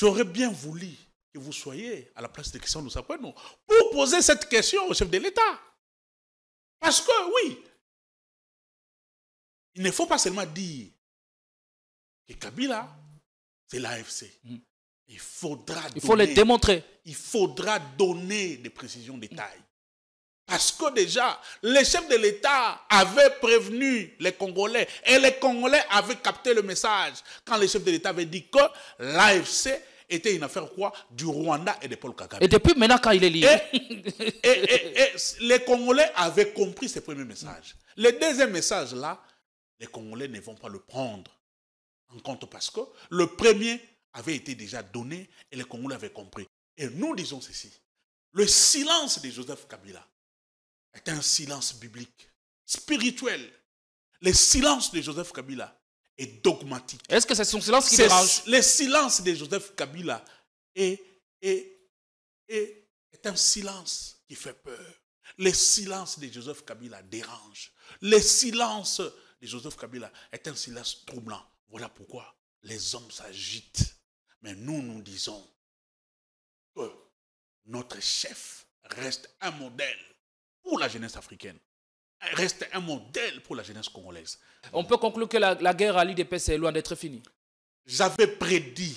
J'aurais bien voulu que vous soyez à la place de Christian nous apprenons pour poser cette question au chef de l'État. Parce que oui, il ne faut pas seulement dire que Kabila, c'est l'AFC. Mm. Il faudra Il faut démontrer. Il faudra donner des précisions, des détails. Parce que déjà, les chefs de l'État avaient prévenu les Congolais et les Congolais avaient capté le message quand les chefs de l'État avaient dit que l'AFC était une affaire quoi du Rwanda et de Paul Kagame. Et depuis maintenant quand il est lié. les Congolais avaient compris ce premier message. Le deuxième message là, les Congolais ne vont pas le prendre en compte parce que le premier avait été déjà donné et les Congolais avaient compris. Et nous disons ceci, le silence de Joseph Kabila est un silence biblique, spirituel. Le silence de Joseph Kabila est dogmatique. Est-ce que c'est son silence qui dérange Le silence de Joseph Kabila est, est un silence qui fait peur. Le silence de Joseph Kabila dérange. Le silence de Joseph Kabila est un silence troublant. Voilà pourquoi les hommes s'agitent. Mais nous, nous disons que notre chef reste un modèle pour la jeunesse africaine Elle reste un modèle pour la jeunesse congolaise. On peut conclure que la, guerre à l'UDPS est loin d'être finie. J'avais prédit,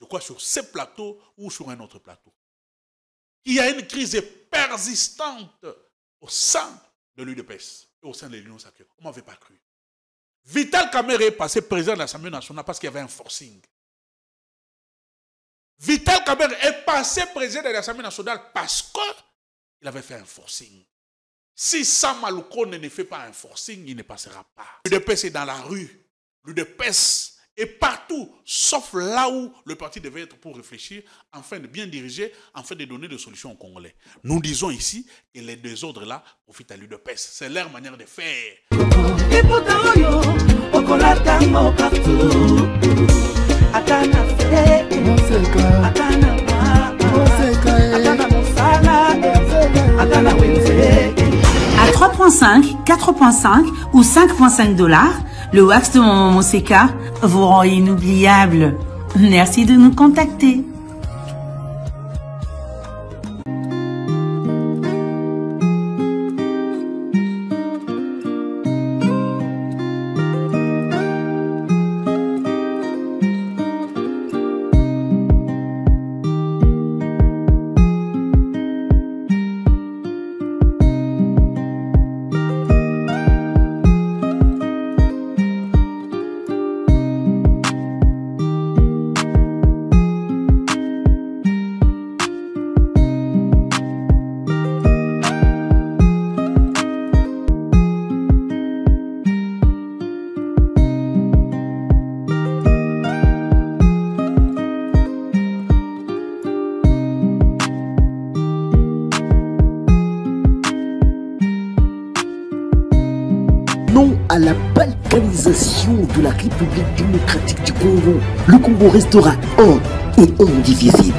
je crois sur ce plateau ou sur un autre plateau, qu'il y a une crise persistante au sein de l'UDPS et au sein de l'Union sacrée. On ne m'avait pas cru. Vital Kamere est passé président de l'Assemblée nationale parce qu'il y avait un forcing. Vital Kamere est passé président de l'Assemblée nationale parce que il avait fait un forcing. Si Sam ne fait pas un forcing, il ne passera pas. L'UDPS est dans la rue. L'UDPS est partout, sauf là où le parti devait être pour réfléchir, afin de bien diriger, afin de donner des solutions aux Congolais. Nous disons ici que les autres là profitent à l'UDPS. C'est leur manière de faire. 3.5, 4.5 ou 5.5 dollars, le wax de mon vous rend inoubliable. Merci de nous contacter. à la balkanisation de la République démocratique du Congo. Le Congo restera un et indivisible.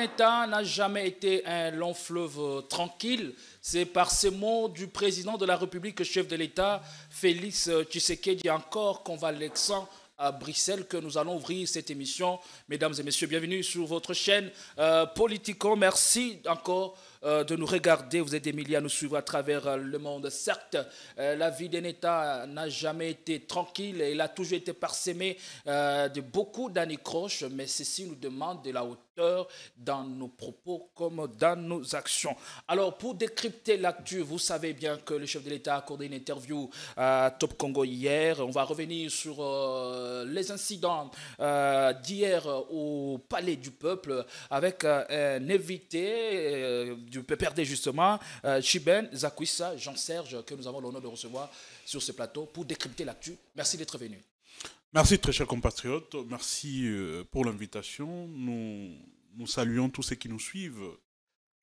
État n'a jamais été un long fleuve euh, tranquille. C'est par ces mots du président de la République, chef de l'État, Félix euh, dit encore qu'on convalescent à Bruxelles que nous allons ouvrir cette émission. Mesdames et messieurs, bienvenue sur votre chaîne euh, Politico. Merci encore de nous regarder. Vous êtes des milliers à nous suivre à travers le monde. Certes, la vie d'un État n'a jamais été tranquille. Elle a toujours été parsemée de beaucoup d'années croches, mais ceci nous demande de la hauteur dans nos propos comme dans nos actions. Alors, pour décrypter l'actu, vous savez bien que le chef de l'État a accordé une interview à Top Congo hier. On va revenir sur euh, les incidents euh, d'hier au Palais du Peuple avec euh, un invité du PPRD, justement, Chiben Zakwissa, Jean-Serge, que nous avons l'honneur de recevoir sur ce plateau pour décrypter l'actu. Merci d'être venu. Merci, très chers compatriotes. Merci euh, pour l'invitation. Nous, saluons tous ceux qui nous suivent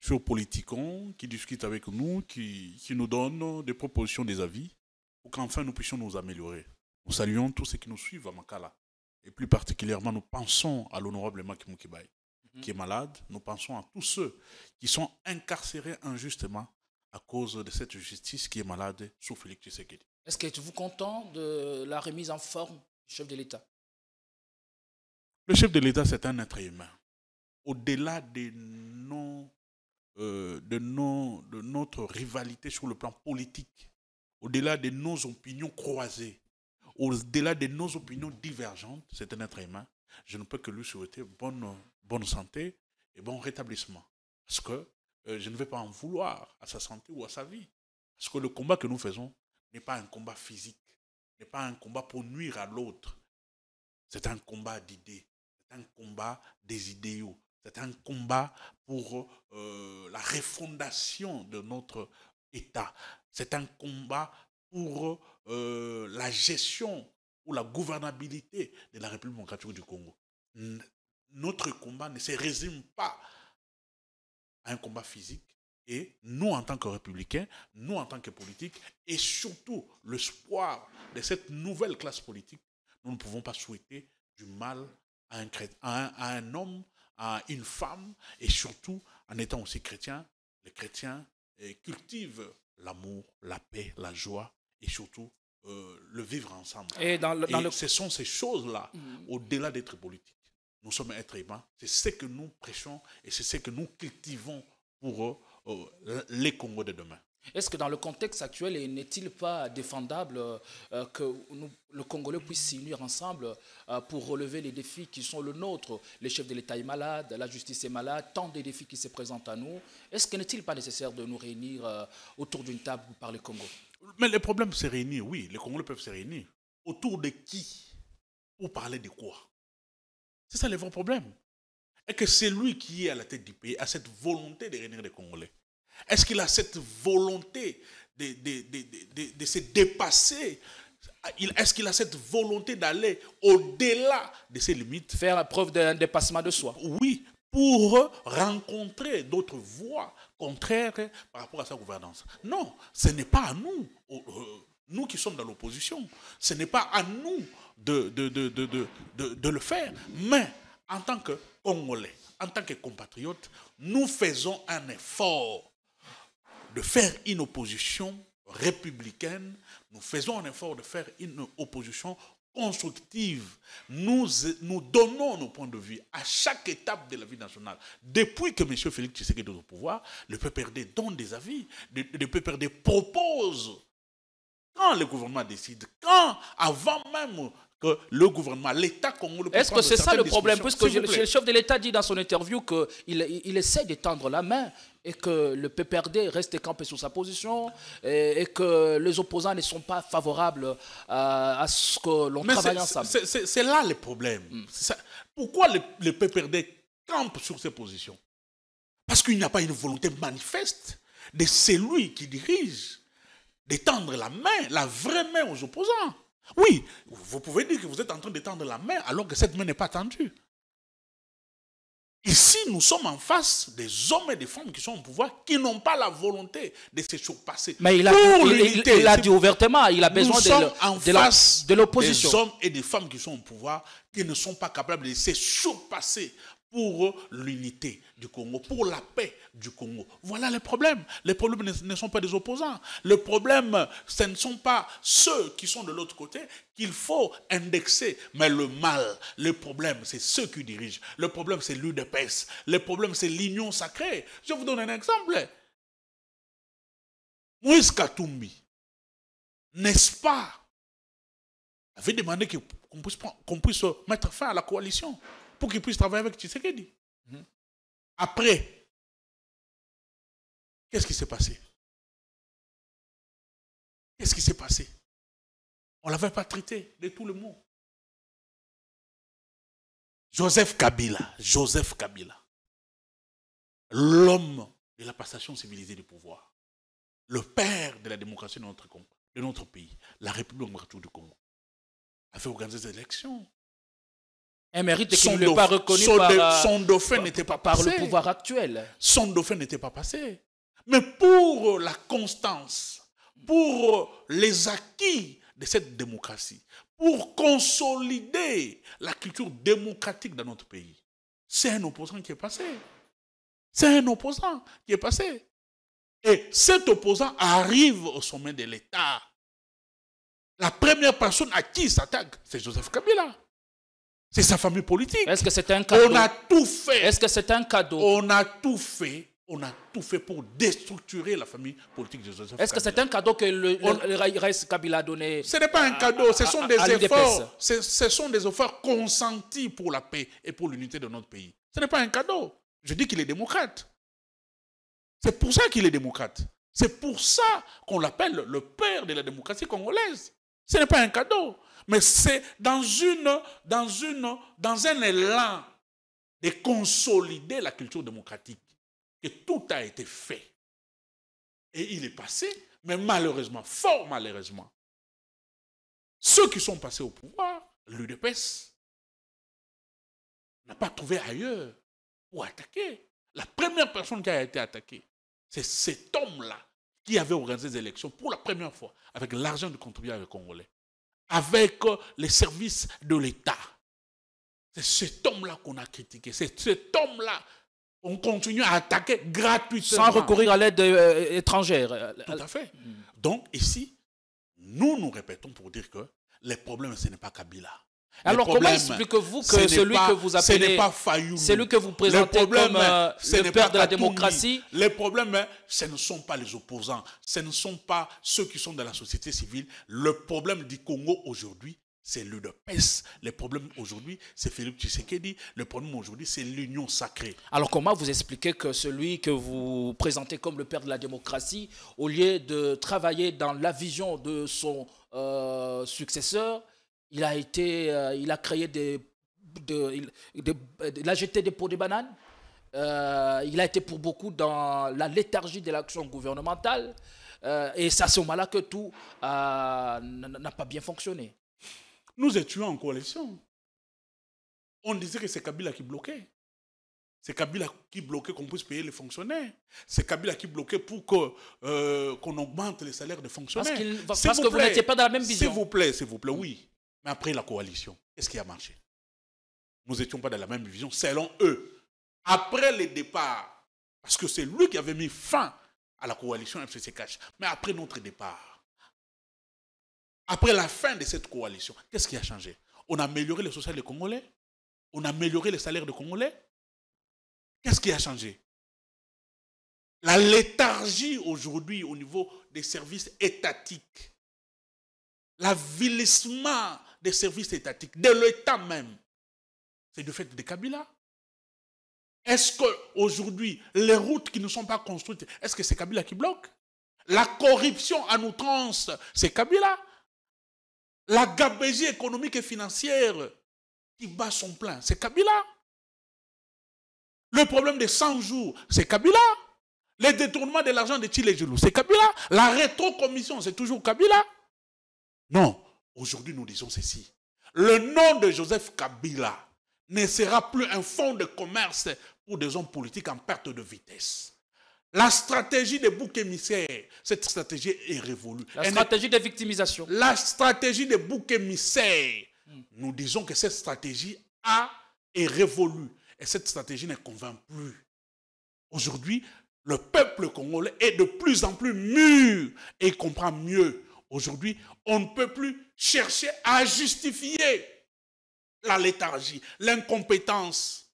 sur Politicon, qui discutent avec nous, qui, nous donnent des propositions, des avis, pour qu'enfin nous puissions nous améliorer. Nous saluons tous ceux qui nous suivent à Makala. Et plus particulièrement, nous pensons à l'honorable Makim mhm. qui est malade. Nous pensons à tous ceux qui sont incarcérés injustement à cause de cette justice qui est malade sous Félix Tshisekedi. Est-ce que êtes-vous content de la remise en forme chef de l'État Le chef de l'État, c'est un être humain. Au-delà euh, de, de, de notre rivalité sur le plan politique, au-delà de nos opinions croisées, au-delà de nos opinions divergentes, c'est un être humain. Je ne peux que lui souhaiter bonne, bonne santé et bon rétablissement. Parce que euh, je ne vais pas en vouloir à sa santé ou à sa vie. Parce que le combat que nous faisons n'est pas un combat physique n'est pas un combat pour nuire à l'autre. C'est un combat d'idées, c'est un combat des idéaux, c'est un combat pour euh, la refondation de notre État, c'est un combat pour euh, la gestion ou la gouvernabilité de la République démocratique du Congo. Notre combat ne se résume pas à un combat physique, et nous, en tant que républicains, nous, en tant que politiques, et surtout l'espoir de cette nouvelle classe politique, nous ne pouvons pas souhaiter du mal à un, à un, homme, à une femme, et surtout, en étant aussi chrétiens, les chrétiens eh, cultivent l'amour, la paix, la joie, et surtout euh, le vivre ensemble. Et, dans ce sont ces choses-là, mm. au-delà d'être politique. Nous sommes êtres humains, c'est ce que nous prêchons et c'est ce que nous cultivons pour eux Oh, les Congos de demain. Est-ce que dans le contexte actuel, n'est-il pas défendable euh, euh, que le Congolais puisse s'unir ensemble euh, pour relever les défis qui sont le nôtre Les chefs de l'État est malade, la justice est malade, tant de défis qui se présentent à nous. Est-ce que n'est-il pas nécessaire de nous réunir autour d'une table pour parler Congo Mais les problèmes se réunissent, oui, les Congolais peuvent se réunir. Autour de qui Pour parler de quoi C'est ça le vrai problème et que c'est lui qui est à la tête du pays a cette volonté de réunir les Congolais Est-ce qu'il a cette volonté de, de, de, de se dépasser Est-ce qu'il a cette volonté d'aller au-delà de ses limites Faire la preuve d'un dépassement de soi Oui, pour rencontrer d'autres voies contraires par rapport à sa gouvernance. Non, ce n'est pas à nous, euh, nous qui sommes dans l'opposition, ce n'est pas à nous de, de, de, de, de le faire, mais en tant que en tant que compatriotes, nous faisons un effort de faire une opposition républicaine, nous faisons un effort de faire une opposition constructive. Nous, nous donnons nos points de vue à chaque étape de la vie nationale. Depuis que M. Félix Tshisekedi est au pouvoir, le PPRD donne des avis, le, le PPRD propose quand le gouvernement décide, quand, avant même que le gouvernement, l'État congolais... Est-ce que c'est ça le problème Puisque le chef de l'État dit dans son interview qu'il il essaie d'étendre la main et que le PPRD reste campé sur sa position et, que les opposants ne sont pas favorables euh, à, ce que l'on travaille ensemble. C'est là le problème. Hmm. Pourquoi le, le PPRD campe sur ses positions Parce qu'il n'y a pas une volonté manifeste de celui qui dirige d'étendre la main, la vraie main aux opposants. Oui, vous pouvez dire que vous êtes en train de tendre la main alors que cette main n'est pas tendue. Ici, nous sommes en face des hommes et des femmes qui sont au pouvoir, qui n'ont pas la volonté de se surpasser. Mais il a, dit ouvertement, il a besoin nous de, sommes en face Des hommes et des femmes qui sont au pouvoir, qui ne sont pas capables de se surpasser pour l'unité du Congo, pour la paix du Congo. Voilà les problèmes. Les problèmes ne sont pas des opposants. Le problème, ce ne sont pas ceux qui sont de l'autre côté qu'il faut indexer. Mais le mal, le problème, c'est ceux qui dirigent. Le problème, c'est l'UDPS. Le problème, c'est l'union sacrée. Je vous donne un exemple. Moïse Katumbi, n'est-ce pas, avait demandé qu'on puisse mettre fin à la coalition pour qu'il puisse travailler avec Tshisekedi. qu'il mhm. dit Après, qu'est-ce qui s'est passé Qu'est-ce qui s'est passé On ne l'avait pas traité de tout le monde. Joseph Kabila, Joseph Kabila, l'homme de la passation civilisée du pouvoir, le père de la démocratie de notre, de notre pays, la République démocratique du Congo, a fait organiser des élections un mérite qui pas reconnu euh, n'était pas Par le pouvoir actuel. Son dauphin n'était pas passé. Mais pour la constance, pour les acquis de cette démocratie, pour consolider la culture démocratique dans notre pays, c'est un opposant qui est passé. C'est un opposant qui est passé. Et cet opposant arrive au sommet de l'État. La première personne à qui il s'attaque, c'est Joseph Kabila. C'est sa famille politique. Est-ce que c'est un cadeau On a tout fait. Est-ce que c'est un cadeau On a tout fait. On a tout fait pour déstructurer la famille politique de Joseph Est-ce que c'est un cadeau que le, Kabila a donné Ce n'est pas un cadeau, ce sont des efforts. Ce sont des efforts consentis pour la paix et pour l'unité de notre pays. Ce n'est pas un cadeau. Je dis qu'il est démocrate. C'est pour ça qu'il est démocrate. C'est pour ça qu'on l'appelle le père de la démocratie congolaise. Ce n'est pas un cadeau mais c'est dans, une, dans, une, dans un élan de consolider la culture démocratique que tout a été fait. Et il est passé, mais malheureusement, fort malheureusement, ceux qui sont passés au pouvoir, l'UDPS, n'a pas trouvé ailleurs où attaquer. La première personne qui a été attaquée, c'est cet homme-là qui avait organisé des élections pour la première fois avec l'argent du contribuable congolais avec les services de l'État. C'est cet homme-là qu'on a critiqué. C'est cet homme-là qu'on continue à attaquer gratuitement. Sans recourir à l'aide euh, étrangère. Tout à fait. Donc ici, nous nous répétons pour dire que les problèmes, ce n'est pas Kabila. Alors comment expliquez-vous que celui que vous appelez, celui que vous présentez comme euh, le père de la démocratie, les problèmes, ce ne sont pas les opposants, ce ne sont pas ceux qui sont dans la société civile. Le problème du Congo aujourd'hui, c'est de PES. Le problème aujourd'hui, c'est Philippe Tshisekedi. Le problème aujourd'hui, c'est l'union sacrée. Alors comment vous expliquez que celui que vous présentez comme le père de la démocratie, au lieu de travailler dans la vision de son euh, successeur, il a été, euh, il a créé des, de, de, de, il a jeté des pots de bananes. Euh, il a été pour beaucoup dans la léthargie de l'action gouvernementale. Euh, et c'est au ce moment-là que tout euh, n'a pas bien fonctionné. Nous étions en coalition. On disait que c'est Kabila qui bloquait. C'est Kabila qui bloquait qu'on puisse payer les fonctionnaires. C'est Kabila qui bloquait pour qu'on augmente les salaires des fonctionnaires. Parce, que vous n'étiez pas dans la même vision. S'il vous plaît, s'il vous plaît, oui. Mais après la coalition, qu'est-ce qui a marché Nous n'étions pas dans la même vision, selon eux. Après le départ, parce que c'est lui qui avait mis fin à la coalition FCC cache mais après notre départ, après la fin de cette coalition, qu'est-ce qui a changé On a amélioré les social des Congolais On a amélioré les salaires des Congolais Qu'est-ce qui a changé La léthargie aujourd'hui au niveau des services étatiques, l'avilissement des services étatiques, de l'État même. C'est du fait de Kabila. Est-ce qu'aujourd'hui, les routes qui ne sont pas construites, est-ce que c'est Kabila qui bloque La corruption à outrance, c'est Kabila. La gabégie économique et financière qui bat son plein, c'est Kabila. Le problème des 100 jours, c'est Kabila. Les détournements de l'argent de Chile et c'est Kabila. La rétrocommission, c'est toujours Kabila. Non, Aujourd'hui, nous disons ceci. Le nom de Joseph Kabila ne sera plus un fonds de commerce pour des hommes politiques en perte de vitesse. La stratégie des boucs émissaires, cette stratégie est révolue. La stratégie de victimisation. La stratégie des boucs émissaires. Nous disons que cette stratégie a est révolue. Et cette stratégie ne convainc plus. Aujourd'hui, le peuple congolais est de plus en plus mûr et comprend mieux Aujourd'hui, on ne peut plus chercher à justifier la léthargie, l'incompétence.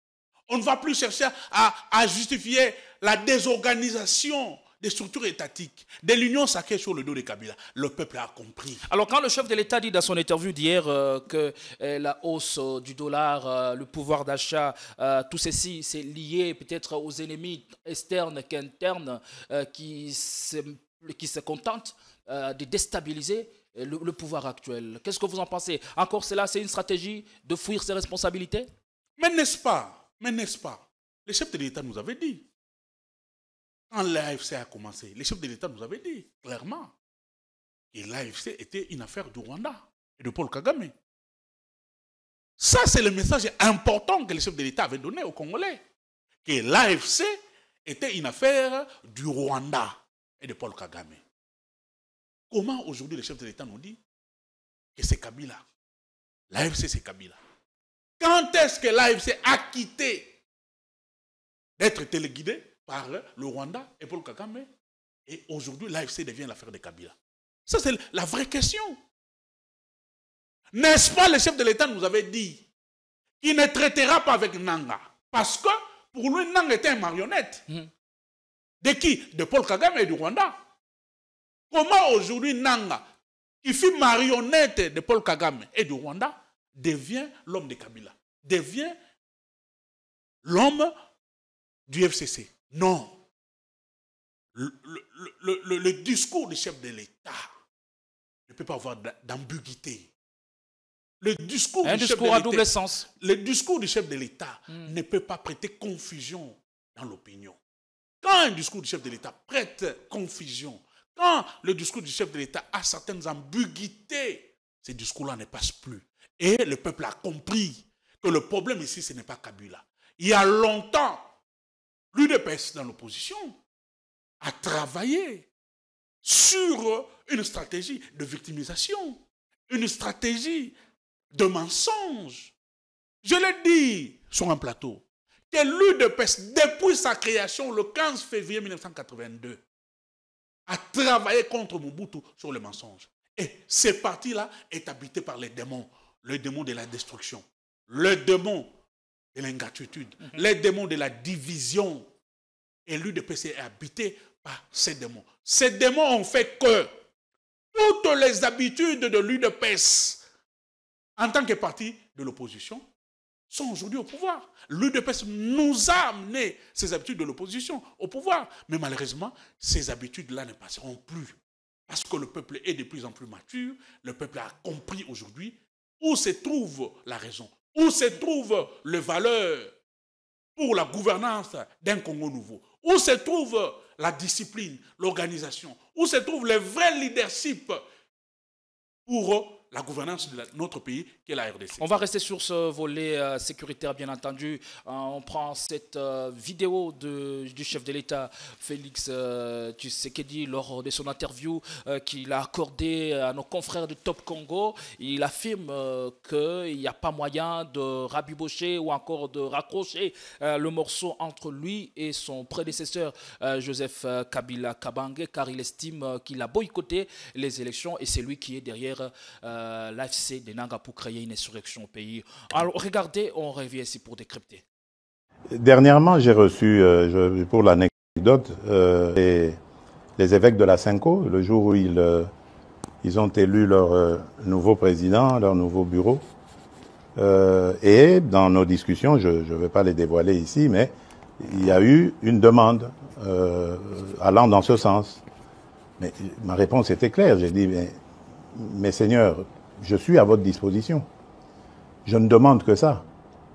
On ne va plus chercher à, justifier la désorganisation des structures étatiques, de l'union sacrée sur le dos de Kabila. Le peuple a compris. Alors quand le chef de l'État dit dans son interview d'hier euh, que euh, la hausse euh, du dollar, le pouvoir d'achat, tout ceci, c'est lié peut-être aux ennemis externes qu'internes qui se contentent euh, de déstabiliser euh, le, pouvoir actuel. Qu'est-ce que vous en pensez Encore cela, c'est une stratégie de fuir ses responsabilités Mais n'est-ce pas Mais n'est-ce pas Le chef de l'État nous avait dit, quand l'AFC a commencé, les chefs de l'État nous avait dit clairement que l'AFC était une affaire du Rwanda et de Paul Kagame. Ça, c'est le message important que les chefs de l'État avaient donné aux Congolais. Que l'AFC était une affaire du Rwanda et de Paul Kagame. Comment aujourd'hui les chefs de l'État nous dit que c'est Kabila L'AFC, c'est Kabila. Quand est-ce que l'AFC a quitté d'être téléguidé par le Rwanda et Paul Kagame Et aujourd'hui, l'AFC devient l'affaire de Kabila. Ça, c'est la vraie question. N'est-ce pas, le chef de l'État nous avait dit qu'il ne traitera pas avec Nanga parce que pour lui, Nanga était une marionnette. Hmm. De qui De Paul Kagame et du Rwanda. Comment aujourd'hui Nanga, qui fut marionnette de Paul Kagame et de Rwanda, devient l'homme de Kabila, devient l'homme du FCC Non. Le, discours du chef de l'État ne peut pas avoir d'ambiguïté. Le discours, Un du discours chef à de double sens. Le discours du chef de l'État hmm. ne peut pas prêter confusion dans l'opinion. Quand un discours du chef de l'État prête confusion quand le discours du chef de l'État a certaines ambiguïtés, ces discours-là ne passent plus. Et le peuple a compris que le problème ici, ce n'est pas Kabila. Il y a longtemps, l'UDPS dans l'opposition a travaillé sur une stratégie de victimisation, une stratégie de mensonge. Je l'ai dit sur un plateau que l'UDPS, depuis sa création le 15 février 1982, à travailler contre Mobutu sur le mensonge. Et ce parti-là est habité par les démons. Le démon de la destruction, le démon de l'ingratitude, mhm. les démons de la division. Et l'UDP est habité par ces démons. Ces démons ont fait que toutes les habitudes de l'UDP en tant que parti de l'opposition, sont aujourd'hui au pouvoir. L'UDPS nous a amené ces habitudes de l'opposition au pouvoir. Mais malheureusement, ces habitudes-là ne passeront plus. Parce que le peuple est de plus en plus mature, le peuple a compris aujourd'hui où se trouve la raison, où se trouve les valeurs pour la gouvernance d'un Congo nouveau, où se trouve la discipline, l'organisation, où se trouve le vrai leadership pour la gouvernance de notre pays, qui est la RDC. On va rester sur ce volet euh, sécuritaire, bien entendu. Euh, on prend cette euh, vidéo du chef de l'État, Félix Tshisekedi, lors de son interview qu'il a accordé à nos confrères du Top Congo. Il affirme qu'il n'y a pas moyen de rabibocher ou encore de raccrocher le morceau entre lui et son prédécesseur, Joseph Kabila Kabange, car il estime qu'il a boycotté les élections et c'est lui qui est derrière euh, l'AFC des Nanga pour créer une insurrection au pays. Alors regardez, on revient ici pour décrypter. Dernièrement, j'ai reçu, euh, je, pour l'anecdote, euh, les, évêques de la Cinco, le jour où ils, ils ont élu leur nouveau président, leur nouveau bureau. et dans nos discussions, je ne vais pas les dévoiler ici, mais il y a eu une demande allant dans ce sens. Mais ma réponse était claire. J'ai dit, mais mais Seigneur, je suis à votre disposition. Je ne demande que ça.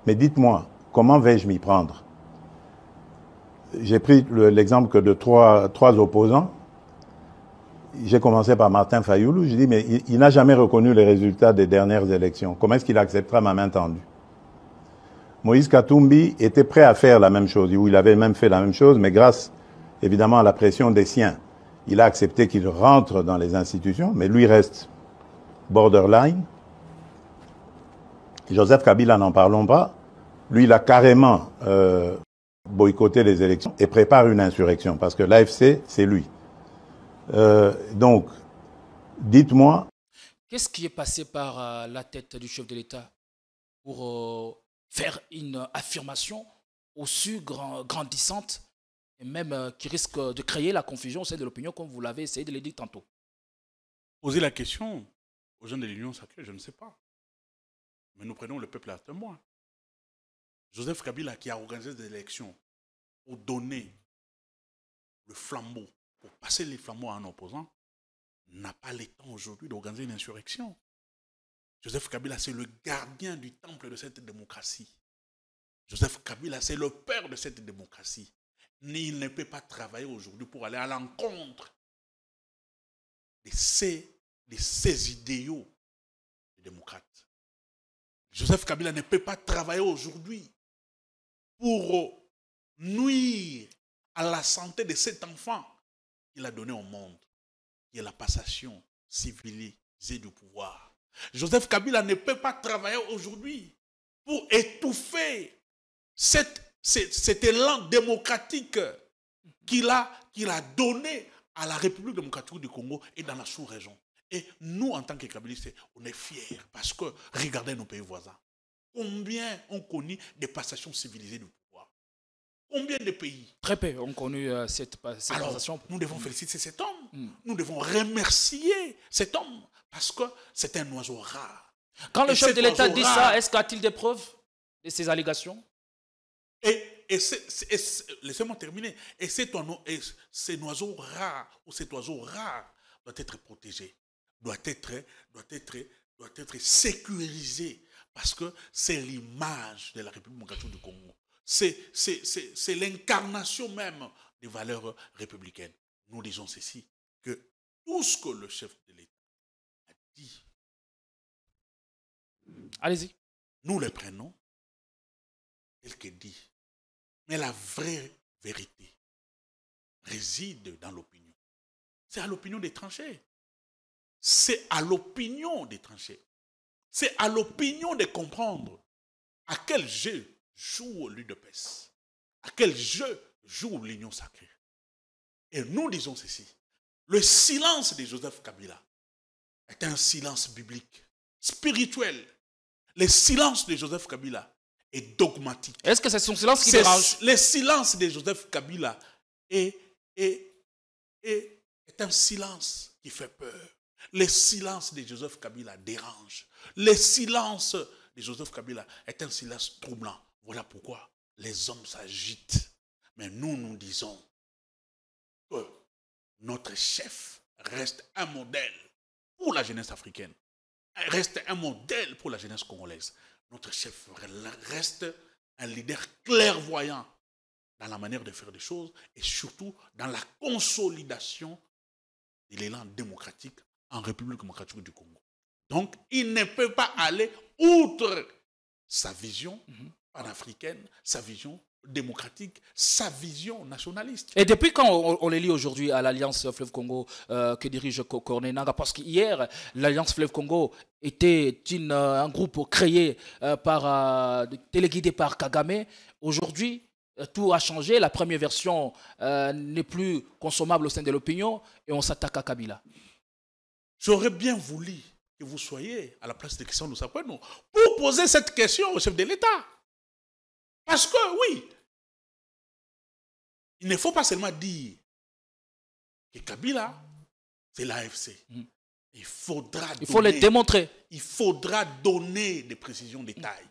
Mais dites-moi, comment vais-je m'y prendre J'ai pris l'exemple de trois, opposants. J'ai commencé par Martin Fayoulou. Je dis, mais il, n'a jamais reconnu les résultats des dernières élections. Comment est-ce qu'il acceptera ma main tendue Moïse Katumbi était prêt à faire la même chose, il avait même fait la même chose, mais grâce évidemment à la pression des siens, il a accepté qu'il rentre dans les institutions, mais lui reste borderline. Joseph Kabila, n'en parlons pas. Lui, il a carrément euh, boycotté les élections et prépare une insurrection, parce que l'AFC, c'est lui. Euh, donc, dites-moi. Qu'est-ce qui est passé par euh, la tête du chef de l'État pour faire une affirmation aussi grand, grandissante et même qui risque de créer la confusion au sein de l'opinion, comme vous l'avez essayé de le dire tantôt Poser la question aux gens de l'Union sacrée, je ne sais pas. Mais nous prenons le peuple à témoin. Joseph Kabila qui a organisé des élections pour donner le flambeau, pour passer les flambeaux à un opposant, n'a pas le temps aujourd'hui d'organiser une insurrection. Joseph Kabila, c'est le gardien du temple de cette démocratie. Joseph Kabila, c'est le père de cette démocratie. Il ne peut pas travailler aujourd'hui pour aller à l'encontre de ces de ces idéaux démocrates. Joseph Kabila ne peut pas travailler aujourd'hui pour nuire à la santé de cet enfant qu'il a donné au monde, qui est la passation civilisée du pouvoir. Joseph Kabila ne peut pas travailler aujourd'hui pour étouffer cet, élan démocratique qu'il a, a donné à la République démocratique du Congo et dans la sous-région. Et nous, en tant que Kabylistes, on est fiers parce que regardez nos pays voisins. Combien ont connu des passations civilisées du pouvoir Combien de pays Très peu ont connu euh, cette, Alors, Nous devons féliciter cet homme. Mm. Nous devons remercier cet homme parce que c'est un oiseau rare. Quand le chef de l'État dit ça, est-ce qu'il a des preuves de ces allégations Et, laissez-moi terminer. Et ces oiseau, rares, ou cet oiseau rare doit être protégé doit être, doit être, doit être sécurisé parce que c'est l'image de la République du Congo. C'est l'incarnation même des valeurs républicaines. Nous disons ceci, que tout ce que le chef de l'État a dit, allez-y, nous le prenons tel qu'il dit. Mais la vraie vérité réside dans l'opinion. C'est à l'opinion des tranchées c'est à l'opinion des C'est à l'opinion de comprendre à quel jeu joue l'UDPS, à quel jeu joue l'Union sacrée. Et nous disons ceci, le silence de Joseph Kabila est un silence biblique, spirituel. Le silence de Joseph Kabila est dogmatique. Est-ce que c'est son silence qui dérange Le silence de Joseph Kabila est un silence qui fait peur. Le silence de Joseph Kabila dérange. Le silence de Joseph Kabila est un silence troublant. Voilà pourquoi les hommes s'agitent. Mais nous, nous disons que notre chef reste un modèle pour la jeunesse africaine, reste un modèle pour la jeunesse congolaise. Notre chef reste un leader clairvoyant dans la manière de faire des choses et surtout dans la consolidation de l'élan démocratique en République démocratique du Congo. Donc, il ne peut pas aller outre sa vision mhm. panafricaine, sa vision démocratique, sa vision nationaliste. Et depuis quand on, les aujourd'hui à l'Alliance Fleuve Congo euh, que dirige Korné Naga, Parce qu'hier, l'Alliance Fleuve Congo était euh, un groupe créé, euh, par, téléguidé par Kagame. Aujourd'hui, tout a changé. La première version n'est plus consommable au sein de l'opinion et on s'attaque à Kabila. J'aurais bien voulu que vous soyez à la place de Christian pour poser cette question au chef de l'État. Parce que, oui, il ne faut pas seulement dire que Kabila, c'est l'AFC. Mhm. Il faudra Il donner, faut démontrer. Il faudra donner des précisions, des tailles.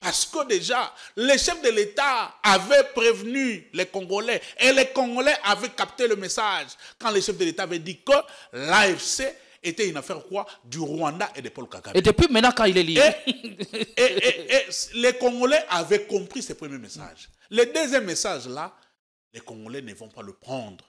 Parce que déjà, les chefs de l'État avaient prévenu les Congolais et les Congolais avaient capté le message quand les chefs de l'État avaient dit que l'AFC était une affaire quoi du Rwanda et de Paul Kagame. Et depuis maintenant quand il est lié. Et, les Congolais avaient compris ce premier message. Le deuxième message là, les Congolais ne vont pas le prendre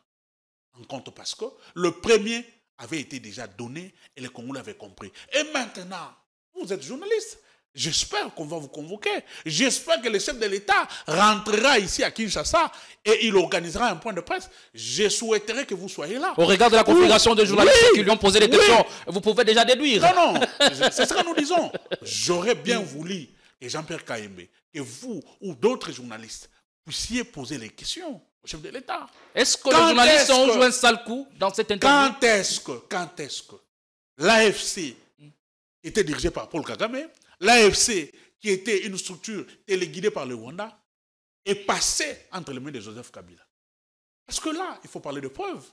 en compte parce que le premier avait été déjà donné et les Congolais avaient compris. Et maintenant, vous êtes journaliste. J'espère qu'on va vous convoquer. J'espère que le chef de l'État rentrera ici à Kinshasa et il organisera un point de presse. Je souhaiterais que vous soyez là. Au regard de la configuration des journalistes qui lui ont posé des questions, vous pouvez déjà déduire. Non, non, c'est ce que nous disons. J'aurais bien voulu, que Jean-Pierre Kaimbe, et vous ou d'autres journalistes puissiez poser les questions au chef de l'État. Est-ce que les journalistes ont joué un sale coup dans cette interview Quand est-ce que, l'AFC hmm. était dirigée par Paul Kagame l'AFC, qui était une structure téléguidée par le Rwanda, est passée entre les mains de Joseph Kabila. Parce que là, il faut parler de preuves.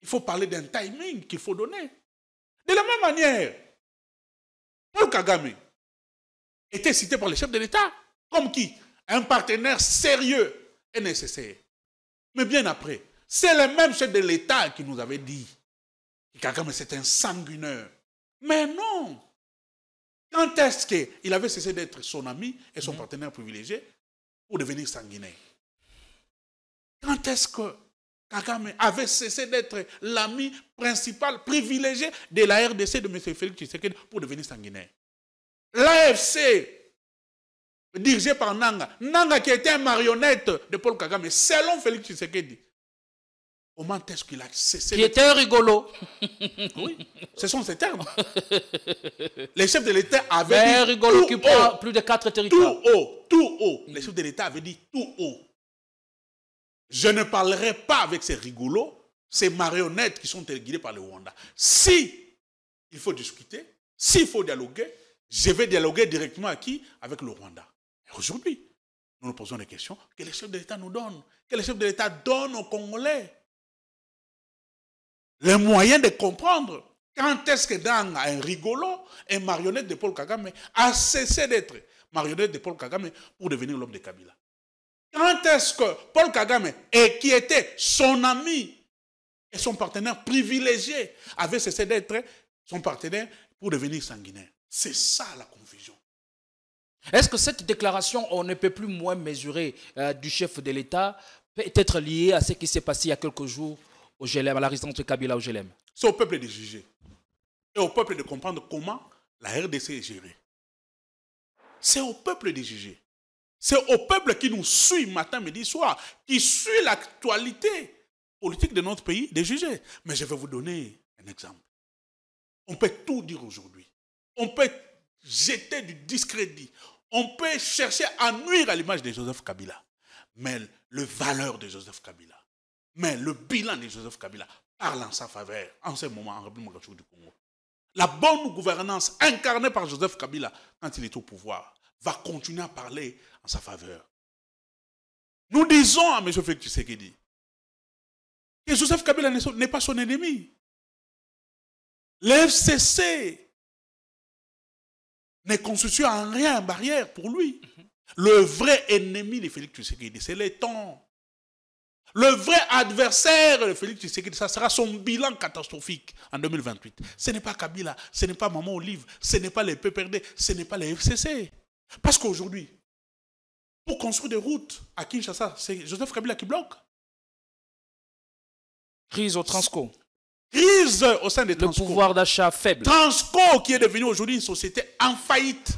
Il faut parler d'un timing qu'il faut donner. De la même manière, Paul Kagame était cité par les chefs de l'État comme qui un partenaire sérieux est nécessaire. Mais bien après, c'est le même chef de l'État qui nous avait dit que Kagame c'est un sanguineur. Mais non, quand est-ce qu'il avait cessé d'être son ami et son mhm. partenaire privilégié pour devenir sanguinaire Quand est-ce que Kagame avait cessé d'être l'ami principal privilégié de la RDC de M. Félix Tshisekedi pour devenir sanguinaire L'AFC dirigé par Nanga. Nanga qui était un marionnette de Paul Kagame, selon Félix Tshisekedi, Comment est-ce qu'il a cessé Qui était rigolo. Oui, ce sont ces termes. Les chefs de l'État avaient dit rigolo tout qui haut, prend plus de quatre territoires. Tout haut, tout haut. Les chefs de l'État avaient dit tout haut. Je ne parlerai pas avec ces rigolos, ces marionnettes qui sont guidées par le Rwanda. Si il faut discuter, s'il faut dialoguer, je vais dialoguer directement avec qui Avec le Rwanda. Aujourd'hui, nous nous posons des questions que les chefs de l'État nous donnent, que les chefs de l'État donnent aux Congolais les moyens de comprendre quand est-ce que Dang, un rigolo, et marionnette de Paul Kagame, a cessé d'être marionnette de Paul Kagame pour devenir l'homme de Kabila. Quand est-ce que Paul Kagame, et qui était son ami et son partenaire privilégié, avait cessé d'être son partenaire pour devenir sanguinaire C'est ça la confusion. Est-ce que cette déclaration, on ne peut plus moins mesurer euh, du chef de l'État, peut être liée à ce qui s'est passé il y a quelques jours au à la résidence de Kabila au C'est au peuple de juger. Et au peuple de comprendre comment la RDC est gérée. C'est au peuple de juger. C'est au peuple qui nous suit matin, midi, soir, qui suit l'actualité politique de notre pays, de juger. Mais je vais vous donner un exemple. On peut tout dire aujourd'hui. On peut jeter du discrédit. On peut chercher à nuire à l'image de Joseph Kabila. Mais le valeur de Joseph Kabila, mais le bilan de Joseph Kabila parle en sa faveur en ce moment en République démocratique du Congo. La bonne gouvernance incarnée par Joseph Kabila quand il est au pouvoir va continuer à parler en sa faveur. Nous disons à M. Félix Tshisekedi que Joseph Kabila n'est pas son ennemi. L'FCC n'est constitue en rien une barrière pour lui. Mm-hmm. Le vrai ennemi de Félix Tshisekedi, c'est les temps. Le vrai adversaire de Félix Tshisekedi, ça sera son bilan catastrophique en 2028. Ce n'est pas Kabila, ce n'est pas Maman Olive, ce n'est pas les PPRD, ce n'est pas les FCC. Parce qu'aujourd'hui, pour construire des routes à Kinshasa, c'est Joseph Kabila qui bloque. Crise au Transco. Crise au sein des Transco. Le pouvoir d'achat faible. Transco qui est devenu aujourd'hui une société en faillite.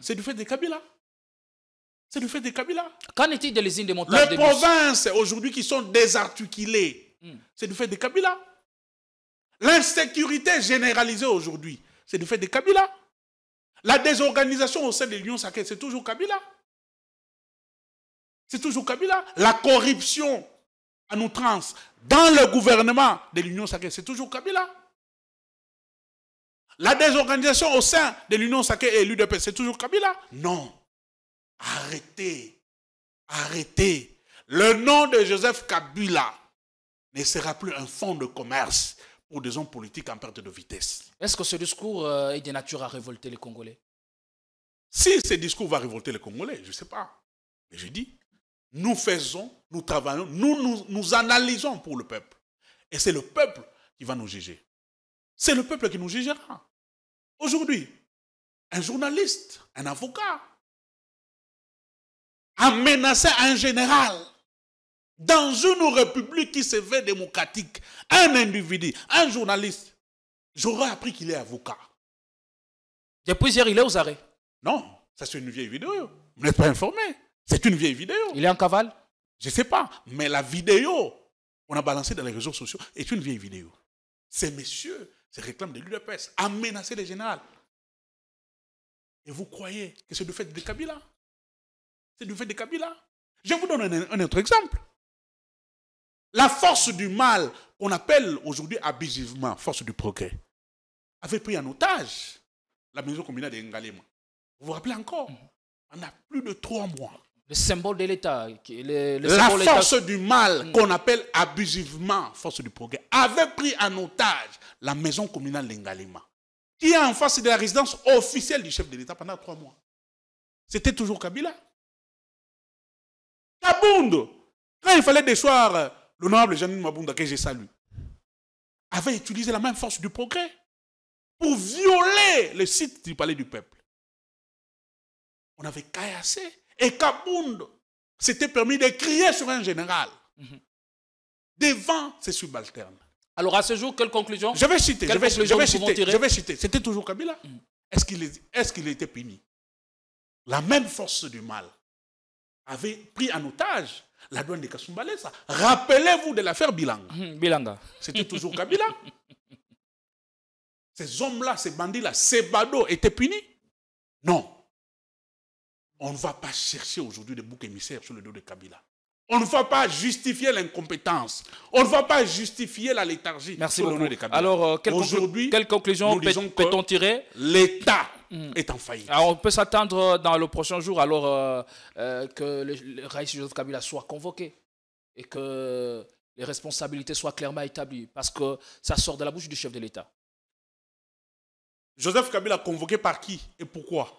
C'est du fait de Kabila. C'est le fait de Kabila. Qu'en est-il de l'usine de montage Les provinces aujourd'hui qui sont désarticulées, hmm. c'est du fait de Kabila. L'insécurité généralisée aujourd'hui, c'est du fait de Kabila. La désorganisation au sein de l'Union sacrée, c'est toujours Kabila. C'est toujours Kabila. La corruption en trans, dans le gouvernement de l'Union sacrée, c'est toujours Kabila. La désorganisation au sein de l'Union sacrée et l'UDP, c'est toujours Kabila. Non. Arrêtez. Arrêtez. Le nom de Joseph Kabila ne sera plus un fonds de commerce pour des hommes politiques en perte de vitesse. Est-ce que ce discours euh, est de nature à révolter les Congolais Si ce discours va révolter les Congolais, je ne sais pas. Mais je dis, nous faisons, nous travaillons, nous, nous, nous analysons pour le peuple. Et c'est le peuple qui va nous juger. C'est le peuple qui nous jugera. Aujourd'hui, un journaliste, un avocat, à menacer un général. Dans une république qui se veut démocratique, un individu, un journaliste, j'aurais appris qu'il est avocat. Depuis hier, il est aux arrêts. Non, ça c'est une vieille vidéo. Vous n'êtes pas informé. C'est une vieille vidéo. Il est en cavale Je ne sais pas. Mais la vidéo, qu'on a balancée dans les réseaux sociaux, est une vieille vidéo. Ces messieurs se réclament de l'UDPS, à menacer les générales. Et vous croyez que c'est du fait de Kabila c'est du fait de Kabila. Je vous donne un, autre exemple. La force du mal, qu'on appelle aujourd'hui abusivement force du progrès, avait pris en otage la maison communale de Vous vous rappelez encore On mm-hmm. a plus de trois mois. Le symbole de l'État. la force du mal, mm. qu'on appelle abusivement force du progrès, avait pris en otage la maison communale de qui est en face de la résidence officielle du chef de l'État pendant trois mois. C'était toujours Kabila. Kabound, quand il fallait déchoir euh, l'honorable Janine Mabunda, que j'ai salué, avait utilisé la même force du progrès pour violer le site du palais du peuple. On avait caillassé et Kabound s'était permis de crier sur un général mhm. devant ses subalternes. Alors à ce jour, quelle conclusion Je vais citer, je vais, citer, je vais citer. C'était toujours Kabila. Mhm. Est-ce qu'il était puni La même force du mal avait pris en otage la douane de Kasumbalesa. Rappelez-vous de l'affaire Bilanga. Mhm, Bilanga. C'était toujours Kabila. ces hommes-là, ces bandits-là, ces badauds étaient punis Non. On ne va pas chercher aujourd'hui des boucs émissaires sur le dos de Kabila. On ne va pas justifier l'incompétence. On ne va pas justifier la léthargie. Merci sur Le nom de Kabila. Alors, euh, quelle, conclusion peut-on tirer L'État Mm. est en faillite. Alors on peut s'attendre euh, dans le prochain jour alors euh, euh, que le, Raïs Joseph Kabila soit convoqué et que les responsabilités soient clairement établies parce que ça sort de la bouche du chef de l'État. Joseph Kabila convoqué par qui et pourquoi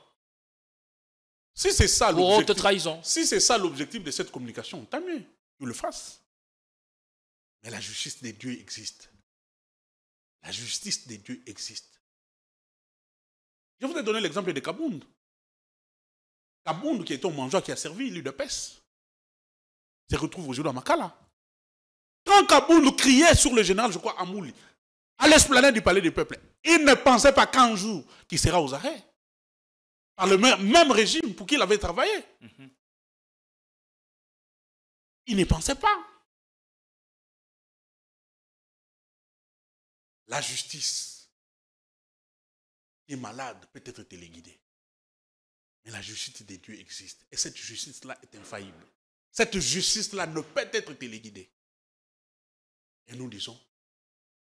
Si c'est ça l'objectif. Si c'est ça l'objectif de cette communication, tant mieux, tu le fasse. Mais la justice des dieux existe. La justice des dieux existe. Je vous ai l'exemple de Kabound. Kabound, qui était un mangeur qui a servi l'île de Pesse, se retrouve aujourd'hui à Makala. Quand Kabound criait sur le général, je crois, Amouli, à l'esplanade du palais du peuple, il ne pensait pas qu'un jour il sera aux arrêts. Par le même régime pour qui il avait travaillé. Il ne pensait pas. La justice est malade, peut-être téléguidé. Mais la justice de Dieu existe. Et cette justice-là est infaillible. Cette justice-là ne peut être téléguidée. Et nous disons,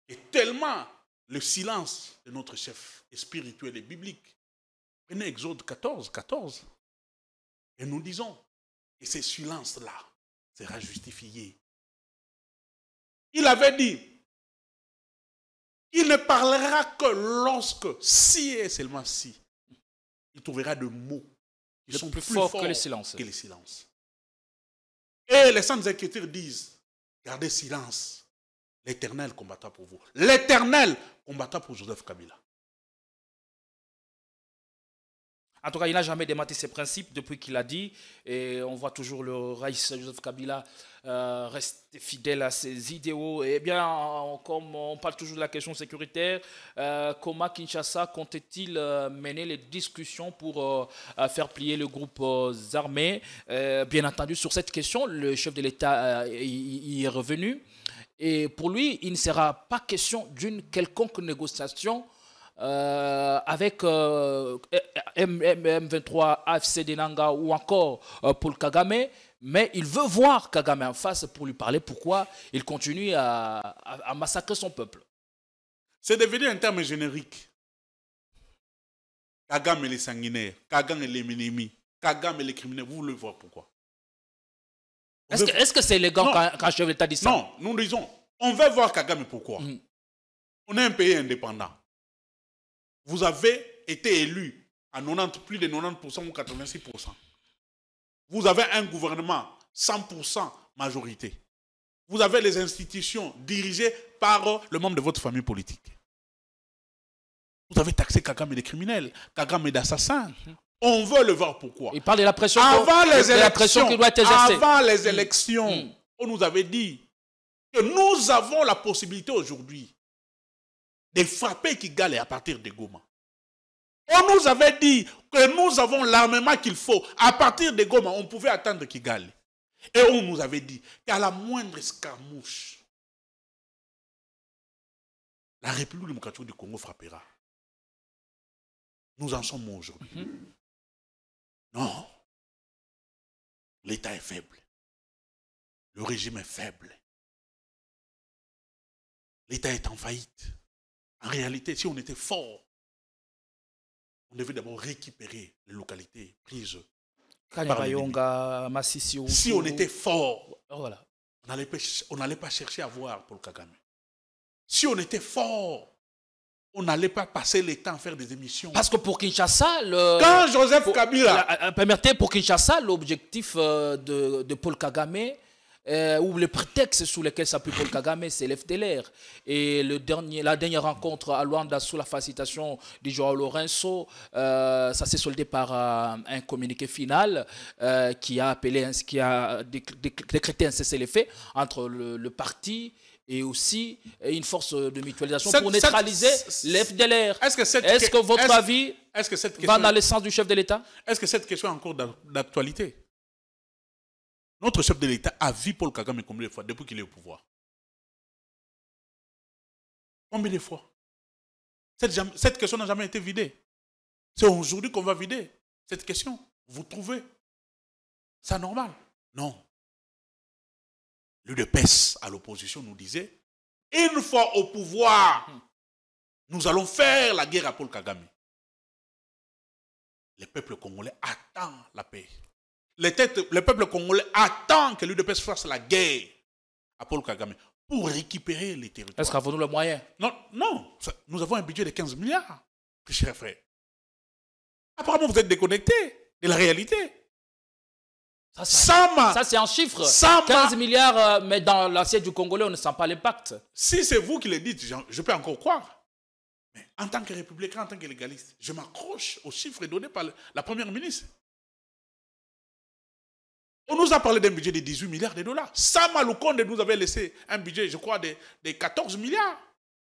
et tellement le silence de notre chef spirituel et biblique. Prenez Exode 14, 14. Et nous disons, et ce silence-là sera justifié. Il avait dit, il ne parlera que lorsque, si et seulement si, il trouvera de mots qui sont plus, forts que les silences. Et les saintes écritures disent, gardez silence, l'éternel combattra pour vous. L'éternel combattra pour Joseph Kabila. En tout cas, il n'a jamais dématé ses principes depuis qu'il a dit. Et on voit toujours le Raïs Joseph Kabila euh, rester fidèle à ses idéaux. Et eh bien, comme on parle toujours de la question sécuritaire, comment euh, Kinshasa comptait-il euh, mener les discussions pour faire plier le groupe armé Bien entendu, sur cette question, le chef de l'État y est revenu. Et pour lui, il ne sera pas question d'une quelconque négociation euh, avec euh, M23, AFC Denanga ou encore euh, pour Paul Kagame, mais il veut voir Kagame en face pour lui parler pourquoi il continue à, massacrer son peuple. C'est devenu un terme générique. Kagame est les sanguinaires, Kagame est les Kagame est les criminels. Vous voulez voir pourquoi Est-ce que c'est -ce élégant quand, chef d'État Non, nous disons, on veut voir Kagame pourquoi. Mm. On est un pays indépendant vous avez été élu à plus de 90% ou 86%. Vous avez un gouvernement 100% majorité. Vous avez les institutions dirigées par le membre de votre famille politique. Vous avez taxé Kagame de criminels, Kagame d'assassins. On veut le voir pourquoi. Il parle de la pression, avant les qui doit être Avant les mm. élections, mm. on nous avait dit que nous avons la possibilité aujourd'hui de frapper Kigali à partir de Goma. On nous avait dit que nous avons l'armement qu'il faut. À partir de Goma, on pouvait attendre Kigali. Et on nous avait dit qu'à la moindre escarmouche, la République démocratique du Congo frappera. Nous en sommes aujourd'hui. Mhm. Non. L'État est faible. Le régime est faible. L'État est en faillite. En réalité, si on était fort, on devait d'abord récupérer les localités prises. Par si on était fort, on n'allait pas chercher à voir Paul Kagame. Si on était fort, on n'allait pas passer le temps à faire des émissions. Parce que pour Kinshasa, le... quand Joseph Kabila, euh, pour Kinshasa, l'objectif euh, de, Paul Kagame, euh, ou le prétexte sous lequel s'appuie Paul Kagame, c'est l'FDLR. Et le dernier, la dernière rencontre à Luanda sous la facilitation du Joao Lorenzo, euh, ça s'est soldé par euh, un communiqué final qui a appelé, qui a décrété un cessez le feu entre le, parti et aussi une force de mutualisation pour neutraliser l'FDLR. Est-ce que, est que votre avis va dans le sens du chef de l'État Est-ce que cette question est encore d'actualité notre chef de l'État a vu Paul Kagame combien de fois depuis qu'il est au pouvoir Combien de fois cette, question n'a jamais été vidée. C'est aujourd'hui qu'on va vider cette question. Vous trouvez ça normal Non. L'UDPS à l'opposition nous disait, une fois au pouvoir, nous allons faire la guerre à Paul Kagame. Le peuple congolais attend la paix le, peuple congolais attend que se fasse la guerre à Paul Kagame pour récupérer les territoires. Est-ce qu'avons-nous le moyen Non, nous avons un budget de 15 milliards, chers frères. Apparemment, vous êtes déconnectés de la réalité. Ça, c'est un chiffre. 15 milliards, euh, mais dans l'assiette du Congolais, on ne sent pas l'impact. Si c'est vous qui le dites, je peux encore croire. Mais en tant que républicain, en tant que légaliste, je m'accroche aux chiffres donnés par la première ministre. On nous a parlé d'un budget de 18 milliards de dollars. Sam Aloukonde nous avait laissé un budget, je crois, de, 14 milliards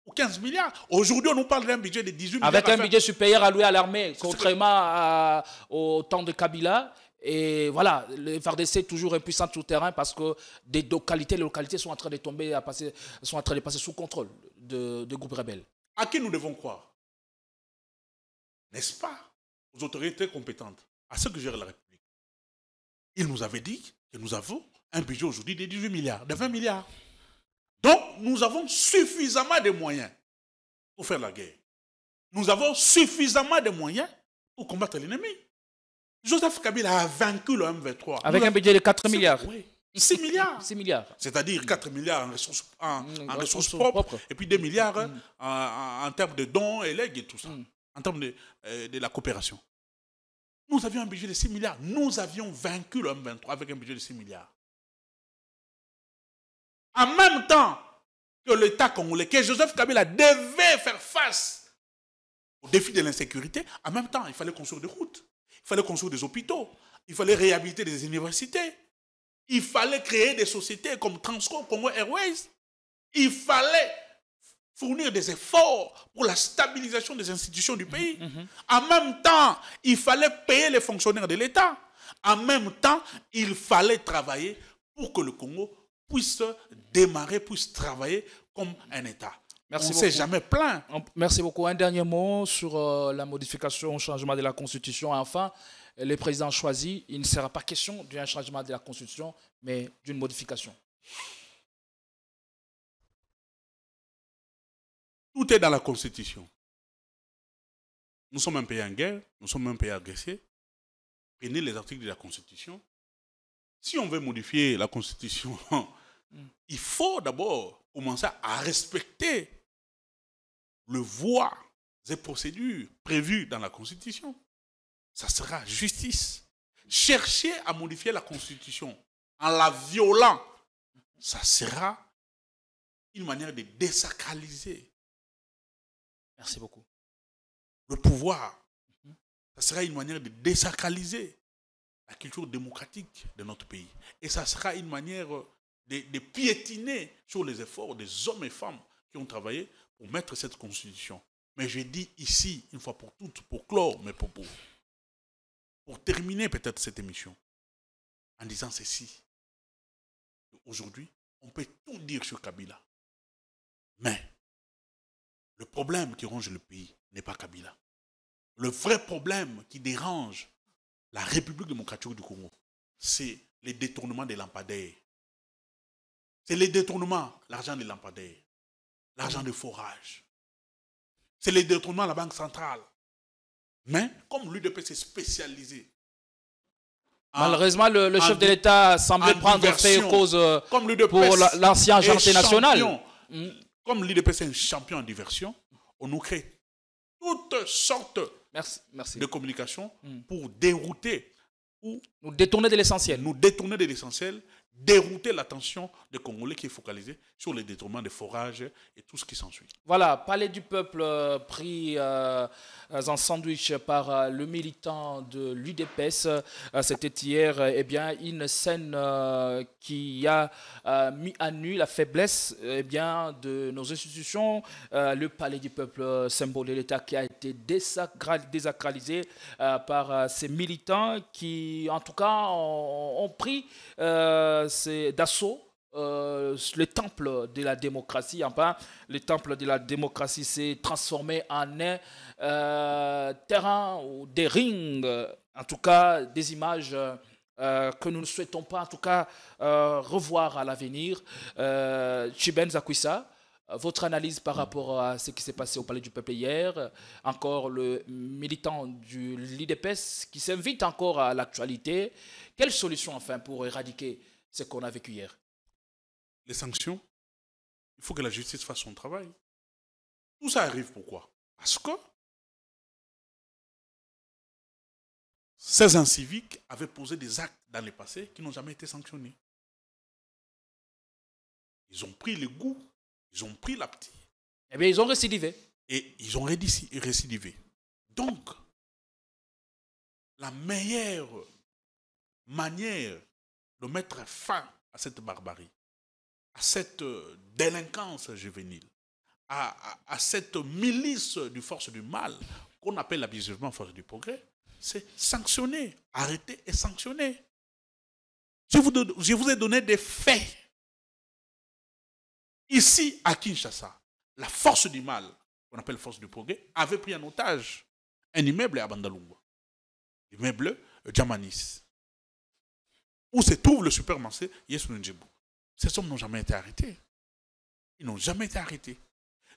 ou 15 milliards. Aujourd'hui, on nous parle d'un budget de 18 Avec milliards. Avec un budget supérieur alloué à l'armée, contrairement au temps de Kabila. Et voilà, le FARDC est toujours impuissant sur le terrain parce que des localités, les localités sont en train de tomber, à passer, sont en train de passer sous contrôle de, groupes rebelles. À qui nous devons croire N'est-ce pas Aux autorités compétentes, à ceux que gèrent la il nous avait dit que nous avons un budget aujourd'hui de 18 milliards, de 20 milliards. Donc, nous avons suffisamment de moyens pour faire la guerre. Nous avons suffisamment de moyens pour combattre l'ennemi. Joseph Kabila a vaincu le M23. Avec un budget de 4 milliards. 6 milliards. milliards. C'est-à-dire 4 milliards en ressources, mm, propres, et puis 2 milliards mm. hein, en, termes de dons et legs et tout ça, mm. en termes de euh, la coopération. Nous avions un budget de 6 milliards. Nous avions vaincu le M23 avec un budget de 6 milliards. En même temps que l'État congolais, que Joseph Kabila devait faire face au défi de l'insécurité, en même temps, il fallait construire des routes, il fallait construire des hôpitaux, il fallait réhabiliter des universités, il fallait créer des sociétés comme Transcom, Congo Airways, il fallait fournir des efforts pour la stabilisation des institutions du mhm, pays. Mhm, mhm. En même temps, il fallait payer les fonctionnaires de l'État. En même temps, il fallait travailler pour que le Congo puisse démarrer, puisse travailler comme un État. Merci On ne s'est jamais plaint. Merci beaucoup. Un dernier mot sur euh, la modification, changement de la Constitution. Enfin, le président choisi, il ne sera pas question d'un changement de la Constitution, mais d'une modification. Tout est dans la Constitution. Nous sommes un pays en guerre, nous sommes un pays agressé. Prenez les articles de la Constitution. Si on veut modifier la Constitution, il faut d'abord commencer à respecter le voies et procédures prévues dans la Constitution. Ça sera justice. Chercher à modifier la Constitution en la violant, ça sera une manière de désacraliser Merci beaucoup. Le pouvoir, mhm. ça sera une manière de désacraliser la culture démocratique de notre pays. Et ça sera une manière de, piétiner sur les efforts des hommes et femmes qui ont travaillé pour mettre cette constitution. Mais j'ai dit ici, une fois pour toutes, pour clore mes propos, pour terminer peut-être cette émission, en disant ceci. Aujourd'hui, on peut tout dire sur Kabila. Mais le problème qui ronge le pays n'est pas Kabila. Le vrai problème qui dérange la République démocratique du Congo, c'est les détournements des lampadaires. C'est les détournements, l'argent des lampadaires, l'argent de forage. C'est les détournements de la Banque centrale. Mais comme l'UDP s'est spécialisé. Malheureusement, le, chef de l'État semblait prendre ses causes euh, comme pour l'ancien agent. national comme l'IDP est un champion en diversion, on nous crée toutes sortes de communications mm. pour dérouter ou nous détourner de l'essentiel. Nous détourner de l'essentiel dérouter l'attention des Congolais qui est focalisée sur les détournements des forages et tout ce qui s'ensuit. Voilà, palais du peuple euh, pris euh, en sandwich par euh, le militant de l'UDPS. C'était hier eh bien, une scène qui a mis à nu la faiblesse eh bien, de nos institutions. le palais du peuple, symbole de l'État qui a été désacralisé par ces militants qui, en tout cas, ont pris euh, c'est d'assaut euh, le temple de la démocratie, enfin, le temple de la démocratie s'est transformé en un euh, terrain ou des rings, en tout cas des images que nous ne souhaitons pas, en tout cas, revoir à l'avenir. Chiben votre analyse par rapport à ce qui s'est passé au Palais du Peuple hier, encore le militant du l'IDPS qui s'invite encore à l'actualité. Quelle solution, enfin, pour éradiquer ce qu'on a vécu hier. Les sanctions, il faut que la justice fasse son travail. Tout ça arrive pourquoi Parce que ces inciviques avaient posé des actes dans le passé qui n'ont jamais été sanctionnés. Ils ont pris le goût, ils ont pris l'appétit. Eh bien, ils ont récidivé. Et ils ont récidivé. Donc, la meilleure manière de mettre fin à cette barbarie, à cette euh, délinquance juvénile, à, cette milice du force du mal qu'on appelle abusivement force du progrès, c'est sanctionner, arrêter et sanctionner. Je vous, ai donné des faits. Ici, à Kinshasa, la force du mal, qu'on appelle force du progrès, avait pris en otage un immeuble à Bandalungwa, l'immeuble Djamanis. Euh, où se trouve le supermarché Yesu Ndjibu. Ces hommes n'ont jamais été arrêtés. Ils n'ont jamais été arrêtés.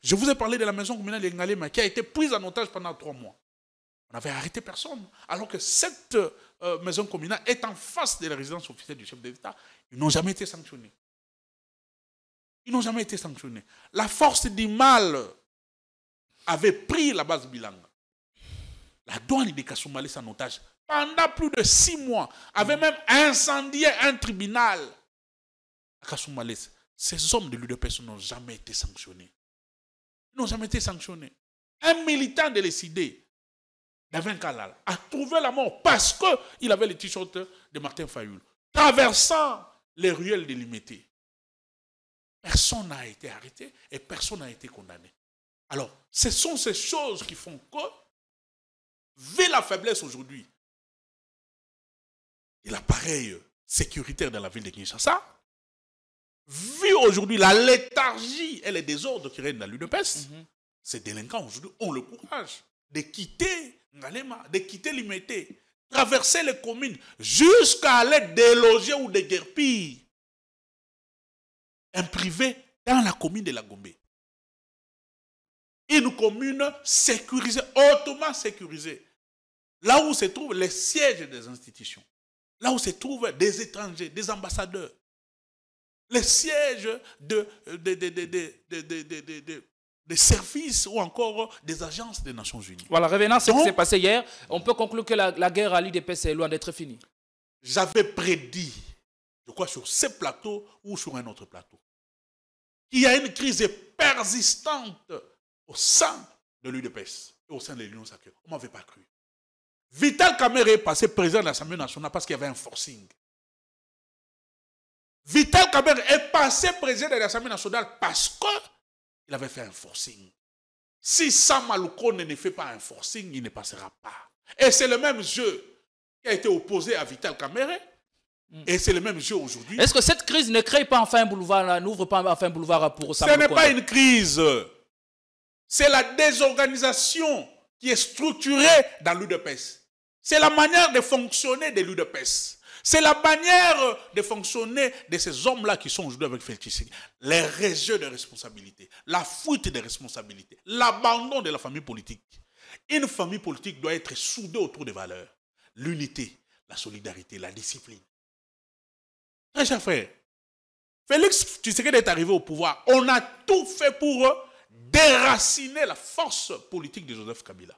Je vous ai parlé de la maison communale Ngalema qui a été prise en otage pendant trois mois. On n'avait arrêté personne. Alors que cette euh, maison communale est en face de la résidence officielle du chef d'État, Ils n'ont jamais été sanctionnés. Ils n'ont jamais été sanctionnés. La force du mal avait pris la base bilingue. La douane de est en otage pendant plus de six mois, avait même incendié un tribunal. à Ces hommes de l'UDPS n'ont jamais été sanctionnés. Ils n'ont jamais été sanctionnés. Un militant de l'ECD, Davin Kalal, a trouvé la mort parce qu'il avait le t-shirt de Martin Fayoul, traversant les ruelles délimitées. E personne n'a été arrêté et personne n'a été condamné. Alors, ce sont ces choses qui font que, vu la faiblesse aujourd'hui et l'appareil euh, sécuritaire dans la ville de Kinshasa, vu aujourd'hui la léthargie et les désordres qui règnent dans l'UNEPES, mhm. ces délinquants aujourd'hui ont le courage de quitter Ngalema, de quitter Limité, e traverser les communes jusqu'à aller déloger ou déguerpir un privé dans la commune de la Gombe. Une commune sécurisée, hautement sécurisée, là où se trouvent les sièges des institutions là où se trouvent des étrangers, des ambassadeurs. Les sièges de, services ou encore des agences des Nations Unies. Voilà, revenant à ce qui s'est passé hier, on peut conclure que la, guerre à l'UDPS est loin d'être finie. J'avais prédit, je crois sur ce plateau ou sur un autre plateau, qu'il y a une crise persistante au sein de l'UDPS et au sein de l'Union sacrée. On ne m'avait pas cru. Vital Kamere est passé président de l'Assemblée nationale parce qu'il y avait un forcing. Vital Kamere est passé président de l'Assemblée nationale parce qu'il avait fait un forcing. Si Sam Aloukone ne fait pas un forcing, il ne passera pas. Et c'est le même jeu qui a été opposé à Vital Kamere. Hmm. Et c'est le même jeu aujourd'hui. Est-ce que cette crise ne crée pas enfin un boulevard, n'ouvre pas enfin un boulevard pour Sam Ce n'est pas une crise. C'est la désorganisation qui est structurée dans l'UDPS. C'est la manière de fonctionner des peste. C'est la manière de fonctionner de ces hommes-là qui sont aujourd'hui avec Feltissing. Les réseaux de responsabilité. la fuite des responsabilités, l'abandon de la famille politique. Une famille politique doit être soudée autour des valeurs. L'unité, la solidarité, la discipline. Très cher frère, Félix Tshisekedi est arrivé au pouvoir. On a tout fait pour déraciner la force politique de Joseph Kabila.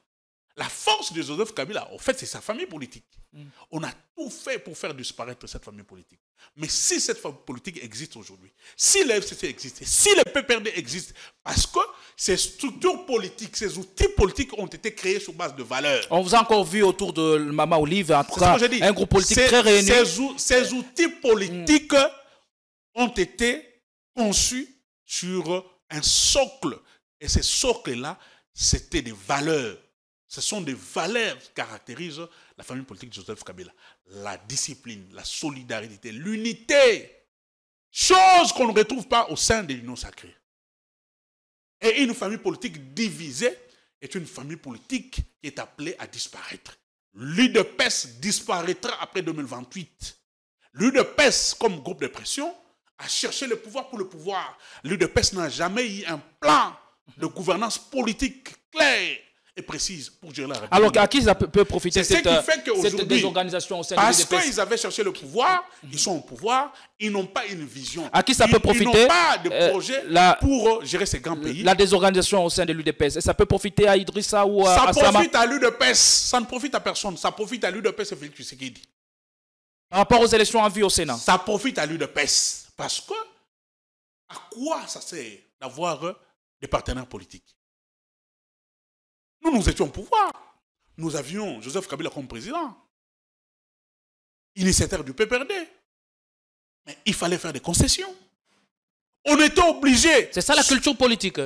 La force de Joseph Kabila, en fait, c'est sa famille politique. Mm. On a tout fait pour faire disparaître cette famille politique. Mais si cette famille politique existe aujourd'hui, si FCC existe, si le PPRD existe, parce que ces structures politiques, ces outils politiques ont été créés sur base de valeurs. On vous a encore vu autour de Mama Olive, un groupe politique très réuni. Ces, outils politiques ont été conçus sur un socle. Et ces socles-là, c'était des valeurs ce sont des valeurs qui caractérisent la famille politique de Joseph Kabila. La discipline, la solidarité, l'unité. Chose qu'on ne retrouve pas au sein de l'Union sacrée. Et une famille politique divisée est une famille politique qui est appelée à disparaître. L'UDPS disparaîtra après 2028. L'UDPS, comme groupe de pression, a cherché le pouvoir pour le pouvoir. L'UDPS n'a jamais eu un plan de gouvernance politique clair précise pour gérer la République. Alors à qui ça peut, profiter cette, ce qui fait cette désorganisation au sein de Parce qu'ils avaient cherché le pouvoir, ils sont au pouvoir, ils n'ont pas une vision. À qui ça ils, peut profiter Ils n'ont pas de euh, projet pour gérer ces grands pays. La désorganisation au sein de l'UDPS, ça peut profiter à Idrissa ou à Ça profite à l'UDPS, ça ne profite à personne, ça profite à l'UDPS et Félix Tshisekedi. Par rapport aux élections en vue au Sénat Ça profite à l'UDPS, parce que à quoi ça sert d'avoir des partenaires politiques nous, nous étions au pouvoir. Nous avions Joseph Kabila comme président. il est Initiateur du PPRD. Mais il fallait faire des concessions. On était obligé. C'est ça la culture politique.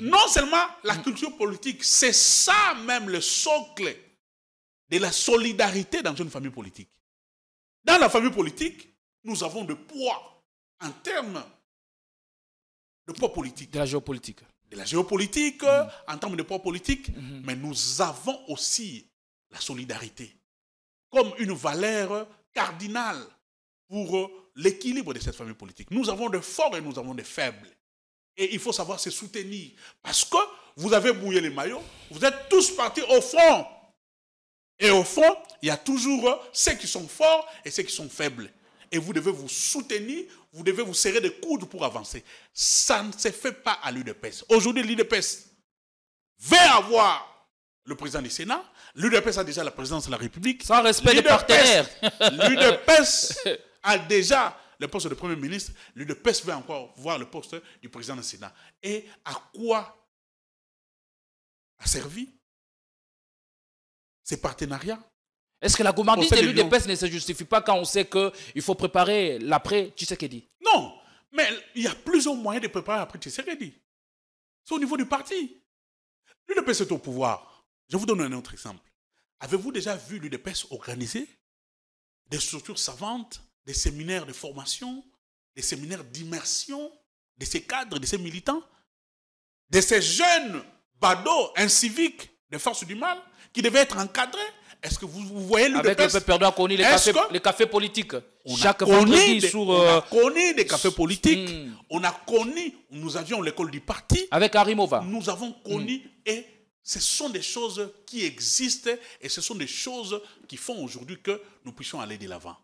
Non seulement la culture politique, c'est ça même le socle de la solidarité dans une famille politique. Dans la famille politique, nous avons de poids en termes de poids politique. De la géopolitique de la géopolitique, mm. en termes de poids politique, mm-hmm. mais nous avons aussi la solidarité comme une valeur cardinale pour l'équilibre de cette famille politique. Nous avons des forts et nous avons des faibles. Et il faut savoir se soutenir. Parce que vous avez brouillé les maillots, vous êtes tous partis au front. Et au fond, il y a toujours ceux qui sont forts et ceux qui sont faibles et vous devez vous soutenir, vous devez vous serrer des coudes pour avancer. Ça ne se fait pas à l'UDPS. Aujourd'hui, l'UDPS veut avoir le président du Sénat, l'UDPS a déjà la présidence de la République. Sans respect des partenaires. L'UDPS a déjà le poste de Premier ministre, l'UDPS veut encore voir le poste du président du Sénat. Et à quoi a servi ces partenariats est-ce que la gourmandise de l'UDPS ne se justifie pas quand on sait qu'il faut préparer l'après Tu sais dit? Non, mais il y a plusieurs moyens de préparer l'après Tshisekedi. C'est au niveau du parti. L'UDPS est au pouvoir. Je vous donne un autre exemple. Avez-vous déjà vu l'UDPS organiser des structures savantes, des séminaires de formation, des séminaires d'immersion de ces cadres, de ces militants, de ces jeunes badauds inciviques des forces du mal qui devaient être encadrés est-ce que vous, voyez le Avec un peu perdant, on les cafés, les cafés politiques. On Chaque fois connu des, sur, on a euh, des cafés politiques. Hmm. On a connu, nous avions l'école du parti. Avec Arimova. Nous avons connu hmm. et ce sont des choses qui existent et ce sont des choses qui font aujourd'hui que nous puissions aller de l'avant.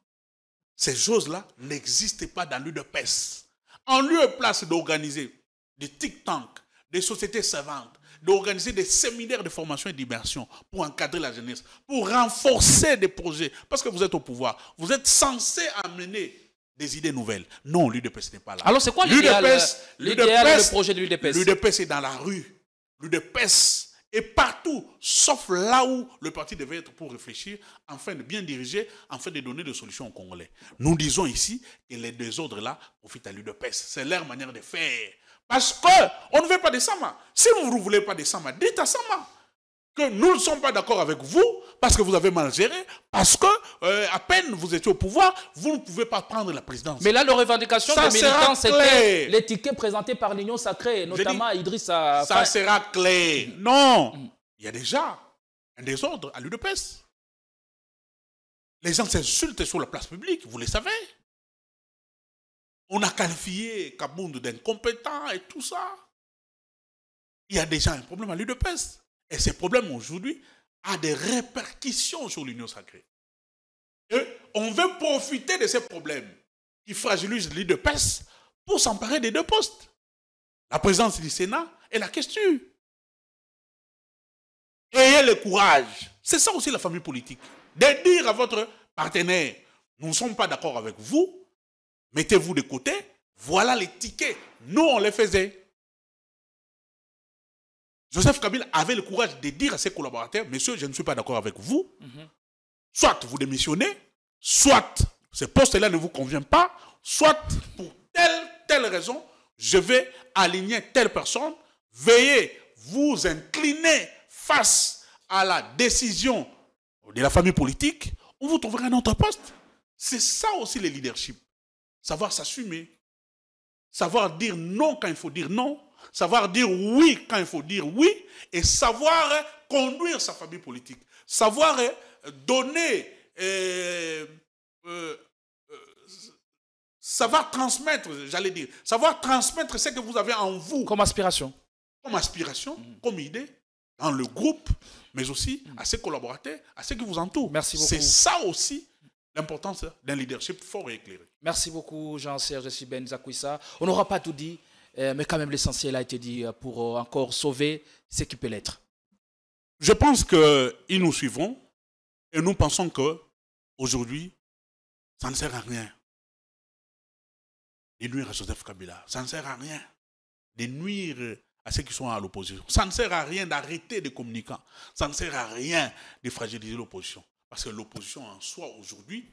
Ces choses-là n'existent pas dans l'UDPS. En lieu et place d'organiser des tic tank des sociétés savantes, d'organiser des séminaires de formation et d'immersion pour encadrer la jeunesse, pour renforcer des projets. Parce que vous êtes au pouvoir, vous êtes censé amener des idées nouvelles. Non, l'UDPS n'est pas là. Alors c'est quoi l'idéal euh, le projet de l'UDPS L'UDPS est dans la rue. L'UDPS est partout, sauf là où le parti devait être pour réfléchir, afin de bien diriger, afin de donner des solutions aux Congolais. Nous disons ici que les désordres là profitent à l'UDPS. C'est leur manière de faire. Parce qu'on ne veut pas de Sama. Si vous ne voulez pas de Sama, dites à Sama que nous ne sommes pas d'accord avec vous parce que vous avez mal géré, parce que euh, à peine vous étiez au pouvoir, vous ne pouvez pas prendre la présidence. Mais là, la revendication des militants, c'était les tickets présentés par l'Union sacrée, notamment Idriss, Idrissa... Ça sera clé. Non Il y a déjà un désordre à l'UdePES. Les gens s'insultent sur la place publique, vous le savez. On a qualifié Kabound d'incompétent et tout ça. Il y a déjà un problème à l'UDPS. Et ces problèmes aujourd'hui a des répercussions sur l'Union sacrée. Et on veut profiter de ces problèmes qui fragilisent Ludepes pour s'emparer des deux postes. La présence du Sénat et la question. Ayez le courage. C'est ça aussi la famille politique. De dire à votre partenaire, nous ne sommes pas d'accord avec vous, mettez-vous de côté, voilà les tickets. Nous, on les faisait. Joseph Kabila avait le courage de dire à ses collaborateurs, Messieurs, je ne suis pas d'accord avec vous. Mhm. Soit vous démissionnez, soit ce poste-là ne vous convient pas, soit pour telle, telle raison, je vais aligner telle personne. Veillez vous incliner face à la décision de la famille politique, ou vous trouverez un autre poste. C'est ça aussi le leadership savoir s'assumer, savoir dire non quand il faut dire non, savoir dire oui quand il faut dire oui, et savoir conduire sa famille politique, savoir eh, donner, eh, euh, euh, savoir transmettre, j'allais dire, savoir transmettre ce que vous avez en vous. Comme aspiration. Comme aspiration, mm. comme idée, dans le groupe, mais aussi à ses collaborateurs, à ceux qui vous entourent. Merci beaucoup. C'est ça aussi L'importance hein, d'un leadership fort et éclairé. Merci beaucoup, Jean-Serge Siben Zakouissa. On n'aura pas tout dit, euh, mais quand même l'essentiel a été dit euh, pour euh, encore sauver ce qui peut l'être. Je pense qu'ils nous suivront et nous pensons que aujourd'hui, ça ne sert à rien de nuire à Joseph Kabila. Ça ne sert à rien de nuire à ceux qui sont à l'opposition. Ça ne sert à rien d'arrêter des communicants. Ça ne sert à rien de fragiliser l'opposition. Parce que l'opposition en soi aujourd'hui,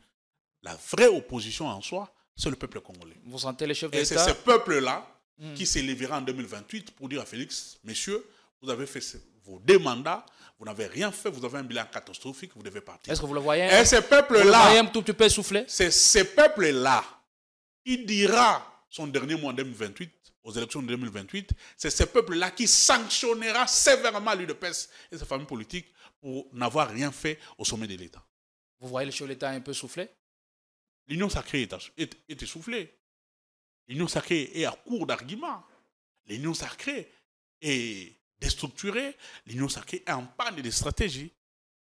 la vraie opposition en soi, c'est le peuple congolais. Vous sentez les chefs d'État Et c'est ce peuple-là hmm. qui s'élèvera en 2028 pour dire à Félix, messieurs, vous avez fait vos deux mandats, vous n'avez rien fait, vous avez un bilan catastrophique, vous devez partir. Est-ce que vous le voyez Et hein? ce peuple-là... un tout souffler C'est ce peuple-là qui dira son dernier mot en 2028 aux élections de 2028, c'est ce peuple-là qui sanctionnera sévèrement l'UDPS et sa famille politique pour n'avoir rien fait au sommet de l'État. Vous voyez le chef de l'État un peu soufflé L'union sacrée est, essoufflée. L'union sacrée est à court d'arguments. L'union sacrée est déstructurée. L'union sacrée est en panne de stratégie.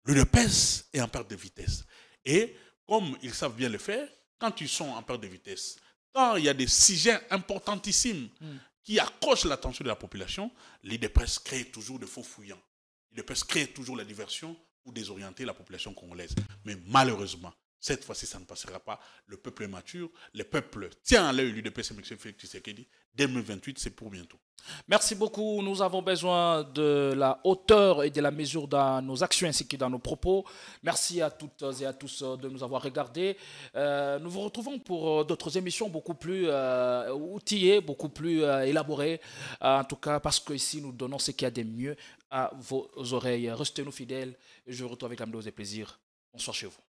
L'UDPS est en perte de vitesse. Et comme ils savent bien le faire, quand ils sont en perte de vitesse, quand il y a des sujets importantissimes hmm. qui accrochent l'attention de la population, Les presse crée toujours de faux fouillants. Les presse crée toujours la diversion pour désorienter la population congolaise. Mais malheureusement, cette fois-ci, ça ne passera pas. Le peuple est mature. Le peuple tient à l'œil l'UDP, c'est M. Tshisekedi. 2028, c'est pour bientôt. Merci beaucoup. Nous avons besoin de la hauteur et de la mesure dans nos actions ainsi que dans nos propos. Merci à toutes et à tous euh, de nous avoir regardés. Euh, nous vous retrouvons pour euh, d'autres émissions beaucoup plus outillées, beaucoup plus élaborées. en tout cas, parce que ici, nous donnons ce qu'il y a de mieux à vos oreilles. Restez-nous fidèles. Je vous retrouve avec la et de plaisir. Bonsoir chez vous.